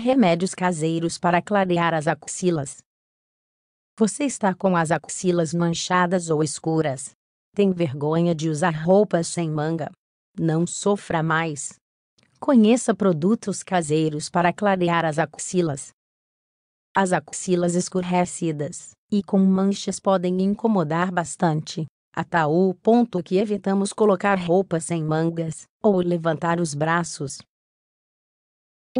Remédios caseiros para clarear as axilas. Você está com as axilas manchadas ou escuras? Tem vergonha de usar roupas sem manga? Não sofra mais. Conheça produtos caseiros para clarear as axilas. As axilas escurecidas e com manchas podem incomodar bastante, a tal ponto que evitamos colocar roupas sem mangas ou levantar os braços.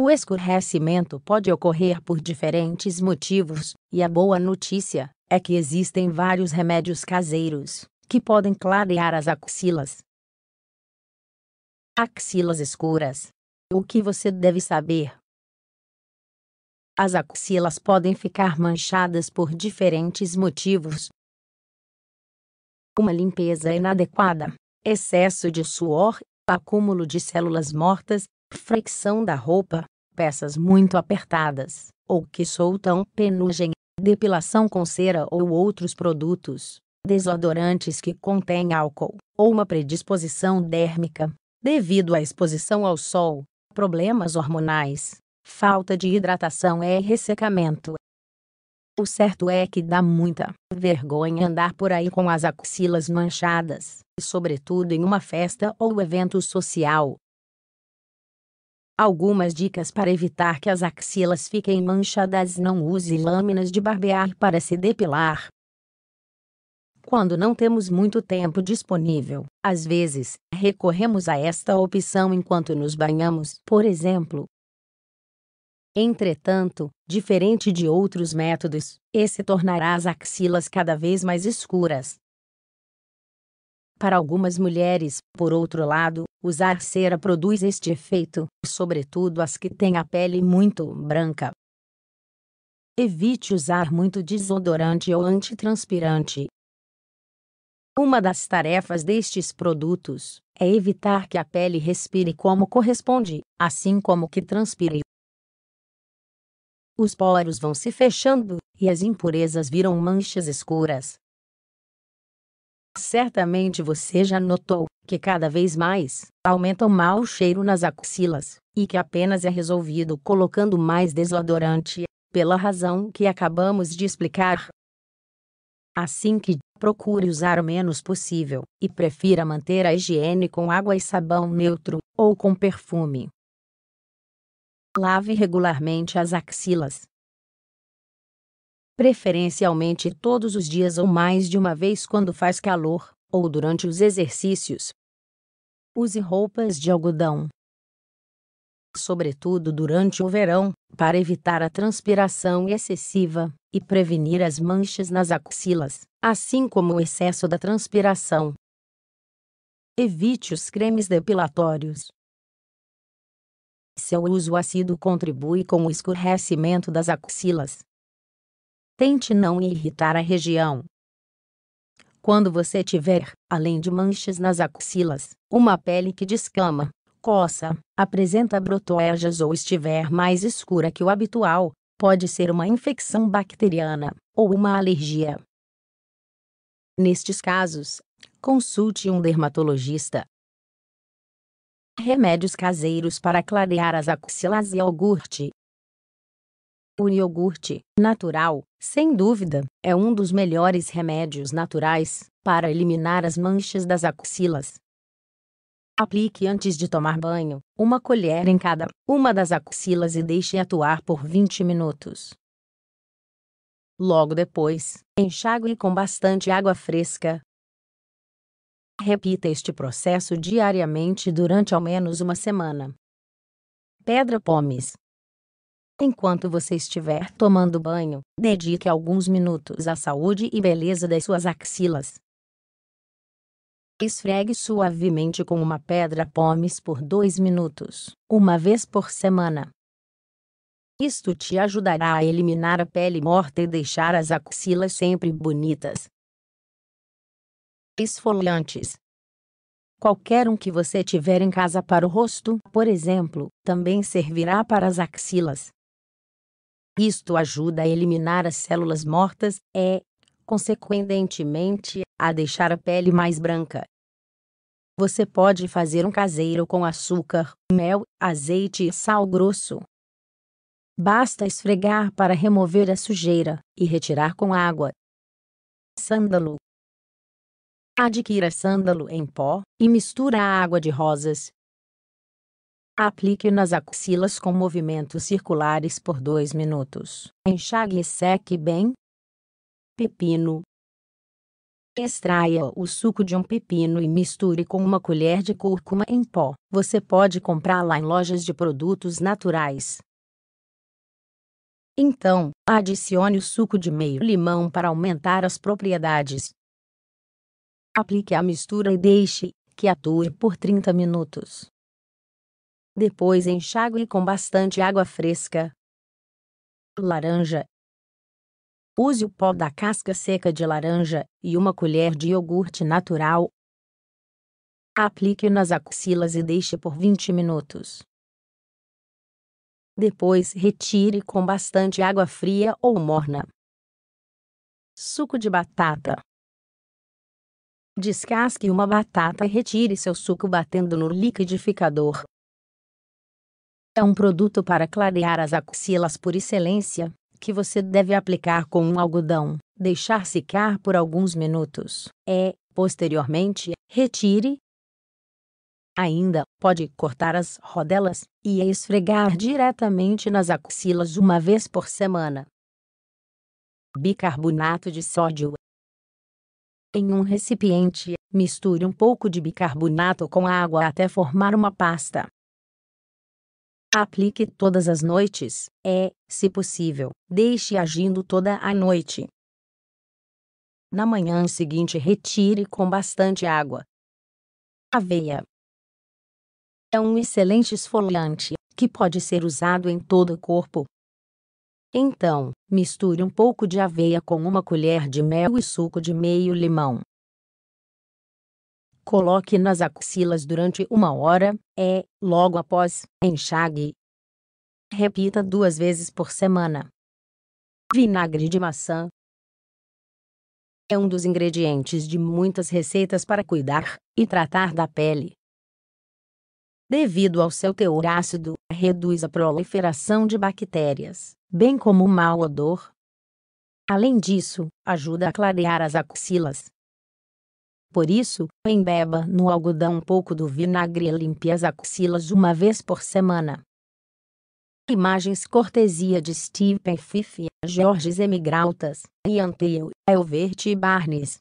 O escurecimento pode ocorrer por diferentes motivos, e a boa notícia é que existem vários remédios caseiros que podem clarear as axilas. Axilas escuras. O que você deve saber? As axilas podem ficar manchadas por diferentes motivos. Uma limpeza inadequada, excesso de suor, acúmulo de células mortas, fricção da roupa, peças muito apertadas, ou que soltam penugem, depilação com cera ou outros produtos, desodorantes que contêm álcool, ou uma predisposição dérmica, devido à exposição ao sol, problemas hormonais, falta de hidratação e ressecamento. O certo é que dá muita vergonha andar por aí com as axilas manchadas, sobretudo em uma festa ou evento social. Algumas dicas para evitar que as axilas fiquem manchadas: não use lâminas de barbear para se depilar. Quando não temos muito tempo disponível, às vezes, recorremos a esta opção enquanto nos banhamos, por exemplo. Entretanto, diferente de outros métodos, esse tornará as axilas cada vez mais escuras, para algumas mulheres, por outro lado, usar cera produz este efeito, sobretudo as que têm a pele muito branca. Evite usar muito desodorante ou antitranspirante. Uma das tarefas destes produtos é evitar que a pele respire como corresponde, assim como que transpire. Os poros vão se fechando e as impurezas viram manchas escuras, Certamente você já notou que cada vez mais aumenta o mau cheiro nas axilas e que apenas é resolvido colocando mais desodorante, pela razão que acabamos de explicar. Assim que procure usar o menos possível e prefira manter a higiene com água e sabão neutro ou com perfume. Lave regularmente as axilas preferencialmente todos os dias ou mais de uma vez quando faz calor, ou durante os exercícios. Use roupas de algodão, sobretudo durante o verão, para evitar a transpiração excessiva e prevenir as manchas nas axilas, assim como o excesso da transpiração. Evite os cremes depilatórios. Seu uso ácido contribui com o escurecimento das axilas, Tente não irritar a região. Quando você tiver, além de manchas nas axilas, uma pele que descama, coça, apresenta brotoejas ou estiver mais escura que o habitual, pode ser uma infecção bacteriana ou uma alergia. Nestes casos, consulte um dermatologista. Remédios caseiros para clarear as axilas e iogurte. O iogurte natural, sem dúvida, é um dos melhores remédios naturais para eliminar as manchas das axilas. Aplique antes de tomar banho, uma colher em cada uma das axilas e deixe atuar por 20 minutos. Logo depois, enxague com bastante água fresca. Repita este processo diariamente durante ao menos uma semana. Pedra pomes Enquanto você estiver tomando banho, dedique alguns minutos à saúde e beleza das suas axilas. Esfregue suavemente com uma pedra pomes por dois minutos, uma vez por semana. Isto te ajudará a eliminar a pele morta e deixar as axilas sempre bonitas. Esfoliantes. Qualquer um que você tiver em casa para o rosto, por exemplo, também servirá para as axilas. Isto ajuda a eliminar as células mortas e, é, consequentemente, a deixar a pele mais branca. Você pode fazer um caseiro com açúcar, mel, azeite e sal grosso. Basta esfregar para remover a sujeira e retirar com água. Sândalo Adquira sândalo em pó e mistura a água de rosas, Aplique nas axilas com movimentos circulares por 2 minutos. Enxague e seque bem. Pepino. Extraia o suco de um pepino e misture com uma colher de cúrcuma em pó. Você pode comprá-la em lojas de produtos naturais. Então, adicione o suco de meio limão para aumentar as propriedades. Aplique a mistura e deixe que atue por 30 minutos. Depois enxague com bastante água fresca. Laranja. Use o pó da casca seca de laranja e uma colher de iogurte natural. Aplique nas axilas e deixe por 20 minutos. Depois retire com bastante água fria ou morna. Suco de batata. Descasque uma batata e retire seu suco batendo no liquidificador é um produto para clarear as axilas por excelência, que você deve aplicar com um algodão, deixar secar por alguns minutos. É, posteriormente, retire. Ainda, pode cortar as rodelas e esfregar diretamente nas axilas uma vez por semana. Bicarbonato de sódio. Em um recipiente, misture um pouco de bicarbonato com água até formar uma pasta. Aplique todas as noites, é, se possível, deixe agindo toda a noite. Na manhã seguinte, retire com bastante água. Aveia é um excelente esfoliante, que pode ser usado em todo o corpo. Então, misture um pouco de aveia com uma colher de mel e suco de meio limão. Coloque nas axilas durante uma hora, é, logo após, enxague. Repita duas vezes por semana. Vinagre de maçã é um dos ingredientes de muitas receitas para cuidar e tratar da pele. Devido ao seu teor ácido, reduz a proliferação de bactérias, bem como o mau odor. Além disso, ajuda a clarear as axilas, por isso, embeba no algodão um pouco do vinagre e limpe as axilas uma vez por semana. Imagens cortesia de Stephen Fife, Georges Emigrautas, Ian Peele, Elvert Barnes.